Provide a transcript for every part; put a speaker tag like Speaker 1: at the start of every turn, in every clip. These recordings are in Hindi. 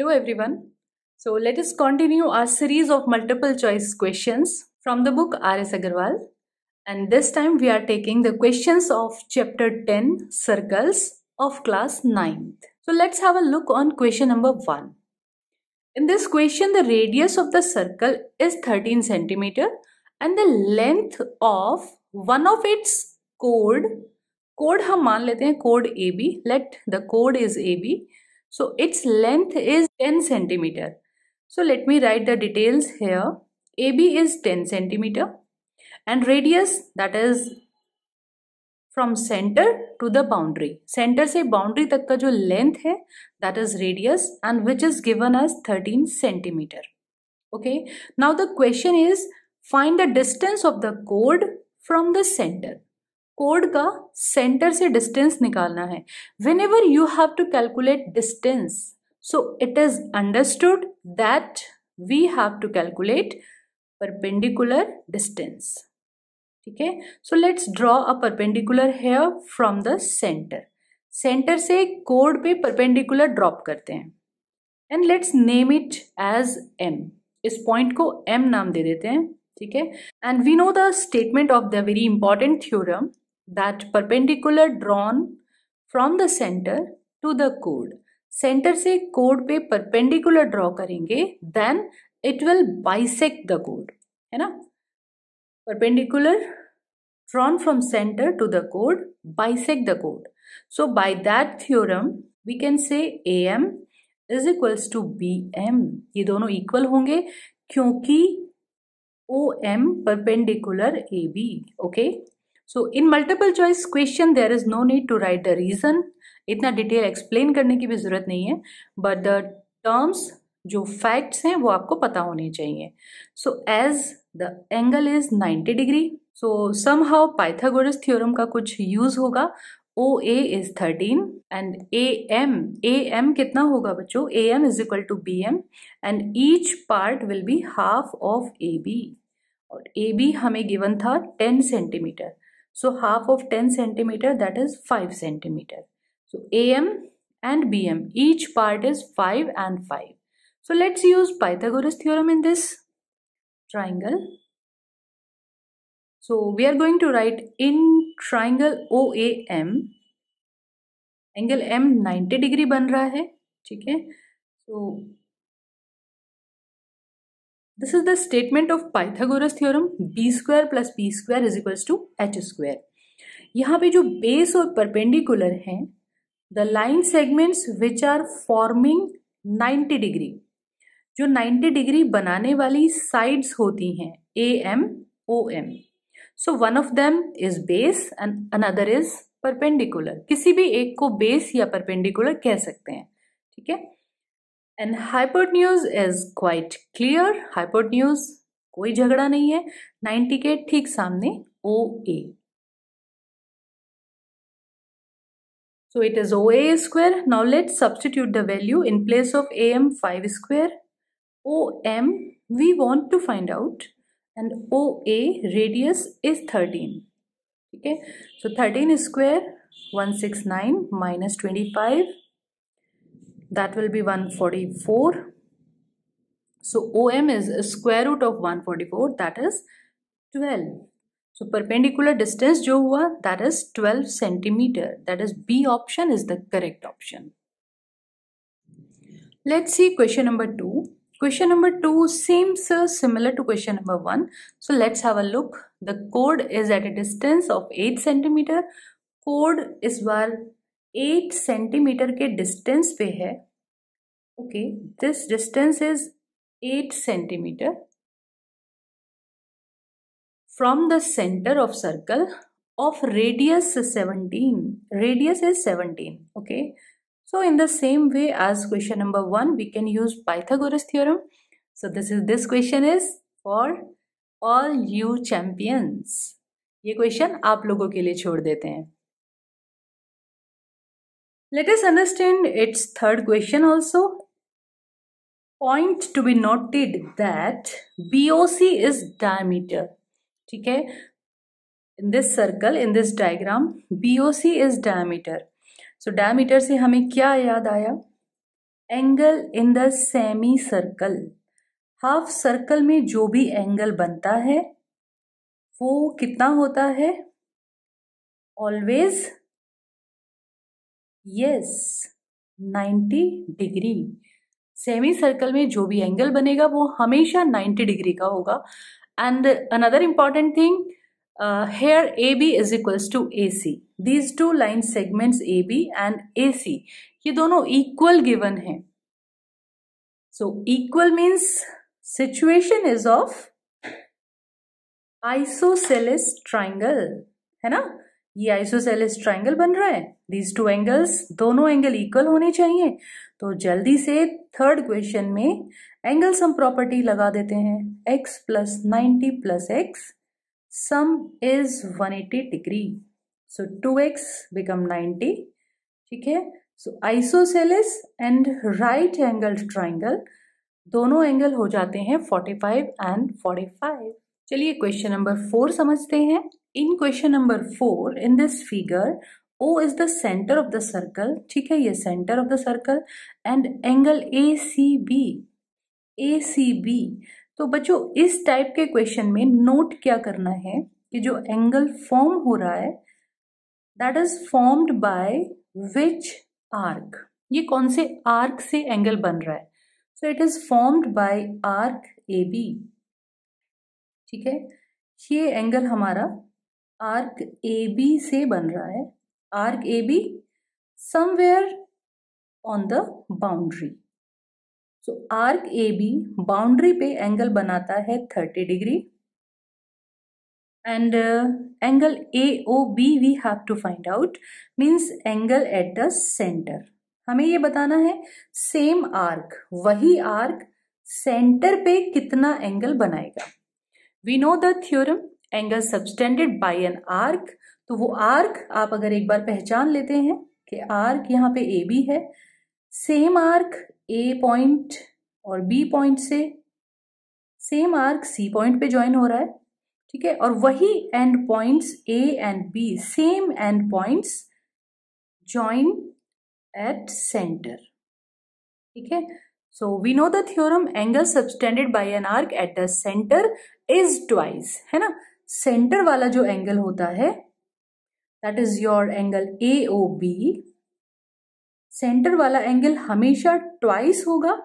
Speaker 1: Hello everyone. So let us continue our series of multiple choice questions from the book R.S. Agarwal. And this time we are taking the questions of chapter 10 circles of class 9th. So let's have a look on question number 1. In this question the radius of the circle is 13 centimeter and the length of one of its chord, chord हम मान लेते chord AB, let the chord is AB so its length is 10 centimeter. So let me write the details here. AB is 10 centimeter, and radius that is from center to the boundary. Center say boundary That's jo length that is radius and which is given as 13 centimeter. Okay. Now the question is find the distance of the chord from the center. कोड का सेंटर से डिस्टेंस निकालना है whenever you have to calculate distance so it is understood that we have to calculate perpendicular distance ठीक है so let's draw a perpendicular here from the center center से कोड पे परपेंडिकुलर ड्रॉप करते हैं and let's name it as M इस पॉइंट को एम नाम दे देते हैं ठीक है and we know the statement of the very important theorem that perpendicular drawn from the centre to the code centre से कोड पे परपेंडिकुलर ड्रॉ करेंगे then it will bisect the code है ना perpendicular drawn from centre to the code bisect the code so by that theorem we can say A M is equals to B M ये दोनों इक्वल होंगे क्योंकि O M perpendicular A B okay so in multiple choice question there is no need to write the reason इतना डिटेल एक्सप्लेन करने की भी ज़रूरत नहीं है बट द टर्म्स जो फैक्ट्स हैं वो आपको पता होने चाहिए so as the angle is 90 degree so somehow Pythagoras theorem का कुछ यूज होगा O A is thirteen and A M A M कितना होगा बच्चों A M is equal to B M and each part will be half of A B और ए बी हमें गिवन था ten centimeter so half of 10 centimeter that is 5 centimeter so am and bm each part is 5 and 5 so let's use pythagoras theorem in this triangle so we are going to write in triangle oam angle M 90 degree बन रहा है ठीक है तो this is the statement of Pythagoras theorem B square plus P square is equals to H square यहाँ पे जो बेस और परपेंडिकुलर हैं the line segments which are forming 90 degree जो 90 डिग्री बनाने वाली साइड्स होती हैं A M O M so one of them is base and another is perpendicular किसी भी एक को बेस या परपेंडिकुलर कह सकते हैं ठीक है and hypotenuse is quite clear hypotenuse कोई झगड़ा नहीं है नाइन्टी के ठीक सामने O A so it is O A square now let substitute the value in place of A M five square O M we want to find out and O A radius is thirteen ठीक है so thirteen square one six nine minus twenty five that will be 144 so om is square root of 144 that is 12 so perpendicular distance जो हुआ that is 12 centimeter that is B option is the correct option let's see question number 2 question number 2 seems uh, similar to question number 1 so let's have a look the chord is at a distance of 8 centimeter chord is while eight centimeter के डिस्टेंस पे है okay this distance is eight centimeter from the center of circle of radius seventeen radius is seventeen okay so in the same way as question number one we can use Pythagoras theorem so this is this question is for all you champions ये क्वेश्चन आप लोगों के लिए छोड़ देते हैं Let us understand its third question also. Point to be noted that BOC is diameter. ठीक है in this circle in this diagram BOC is diameter so diameter से हमें क्या याद आया angle in the semi circle half circle में जो भी एंगल बनता है वो कितना होता है always yes ninety degree semi circle में जो भी एंगल बनेगा वो हमेशा नाइन्टी डिग्री का होगा and another important thing here A B is equals to A C these two line segments A B and A C ये दोनों इक्वल गिवन है so equal means situation is of isosceles triangle है ना ये आइसोसेलिस ट्राइंगल बन रहा है दीज टू एंगल्स दोनों एंगल इक्वल होने चाहिए तो जल्दी से थर्ड क्वेश्चन में एंगल सम प्रॉपर्टी लगा देते हैं x plus ninety plus x sum is 180 degree so 2x become 90 ठीक है so isosceles and right angle triangle दोनों एंगल हो जाते हैं 45 एंड 45 चलिए क्वेश्चन नंबर फोर समझते हैं in question number four in this figure O is the center of the circle ठीक है ये center of the circle and angle A C B A C B तो बच्चों इस टाइप के क्वेश्चन में नोट क्या करना है कि जो एंगल फॉर्म हो रहा है that is formed by which arc ये कौन से आर्क से एंगल बन रहा है so it is formed by arc A B ठीक है ये एंगल हमारा आर्क ए बी से बन रहा है arc A B somewhere on the boundary so arc A B boundary पे एंगल बनाता है thirty degree and angle A O B we have to find out means angle at the center हमें ये बताना है सेम आर्क वही आर्क सेंटर पे कितना एंगल बनाएगा we know the theorem angle subtended by an arc तो वो आर्क आप अगर एक बार पहचान लेते हैं कि आर्क यहाँ पे ए बी है सेम आर्क ए पॉइंट और बी पॉइंट से सेम आर्क सी पॉइंट पे ज्वाइन हो रहा है ठीक है और वही and points A and B same end points join at center ठीक है so we know the theorem angle subtended by an arc at the center is twice है ना सेंटर वाला जो एंगल होता है that is your angle A O B center वाला एंगल हमेशा ट्वाइस होगा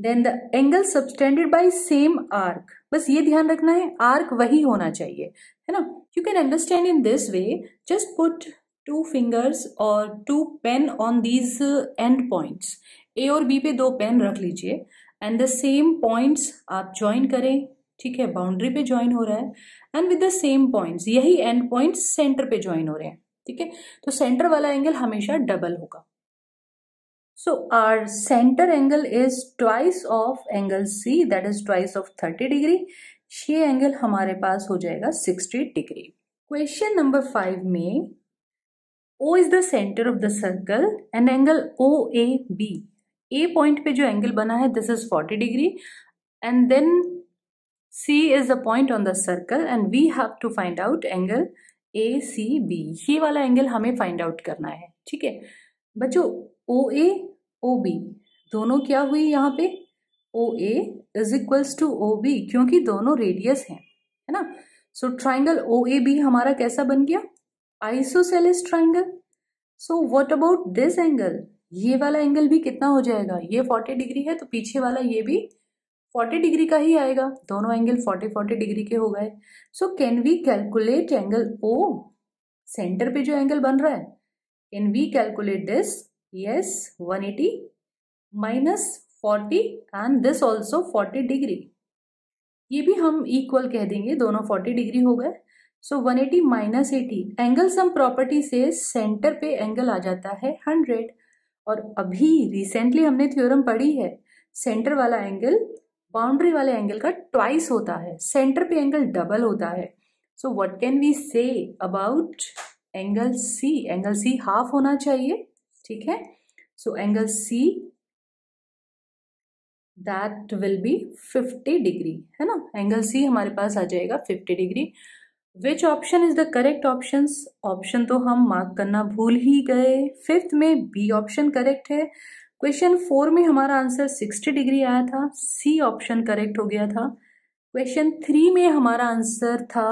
Speaker 1: then the angle subtended by same arc बस ये ध्यान रखना है आर्क वही होना चाहिए है ना you can understand in this way just put two fingers और two pen on these end points A और बी पे दो पेन रख लीजिए एंड द सेम पॉइंट्स आप ज्वाइन करें ठीक है बाउंड्री पे ज्वाइन हो रहा है and with the same points यही एंड पॉइंट सेंटर पे ज्वाइन हो रहे हैं ठीक है तो सेंटर वाला एंगल हमेशा डबल होगा so our center angle is twice of angle C that is twice of thirty degree ये एंगल हमारे पास हो जाएगा sixty degree question number five में O is the center of the circle and angle O A B A point पे जो एंगल बना है this is forty degree and then C is the point on the circle and we have to find out angle ACB. ये वाला एंगल हमें फाइंड आउट करना है ठीक है बच्चों OA OB दोनों क्या हुई यहाँ पे OA is equals to OB क्योंकि दोनों रेडियस हैं है ना सो ट्राइंगल OAB हमारा कैसा बन गया isosceles triangle so what about this angle ये वाला एंगल भी कितना हो जाएगा ये 40 डिग्री है तो पीछे वाला ये भी फोर्टी डिग्री का ही आएगा दोनों एंगल फोर्टी फोर्टी डिग्री के हो गए so can we calculate angle O center पे जो एंगल बन रहा है can we calculate this yes one eighty minus forty and this also forty degree ये भी हम इक्वल कह देंगे दोनों फोर्टी डिग्री हो गए so one eighty minus eighty angle sum property से सेंटर पे एंगल आ जाता है हंड्रेड और अभी रिसेंटली हमने थ्योरम पढ़ी है सेंटर वाला एंगल बाउंड्री वाले एंगल का ट्वाइस होता है सेंटर पे एंगल डबल होता है so what can we say about angle C angle C half होना चाहिए ठीक है so angle C that will be 50 degree है ना एंगल सी हमारे पास आ जाएगा 50 degree which option is the correct option option तो हम मार्क करना भूल ही गए फिफ्थ में बी ऑप्शन करेक्ट है क्वेश्चन फोर में हमारा आंसर सिक्सटी डिग्री आया था सी ऑप्शन करेक्ट हो गया था क्वेश्चन थ्री में हमारा आंसर था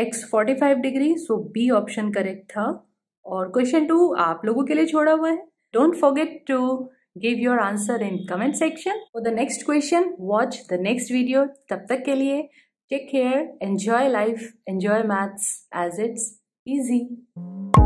Speaker 1: X forty five degree so B option correct था और क्वेश्चन टू आप लोगों के लिए छोड़ा हुआ है don't forget to give your answer in comment section for the next question watch the next video तब तक के लिए take care enjoy life enjoy maths as it's easy.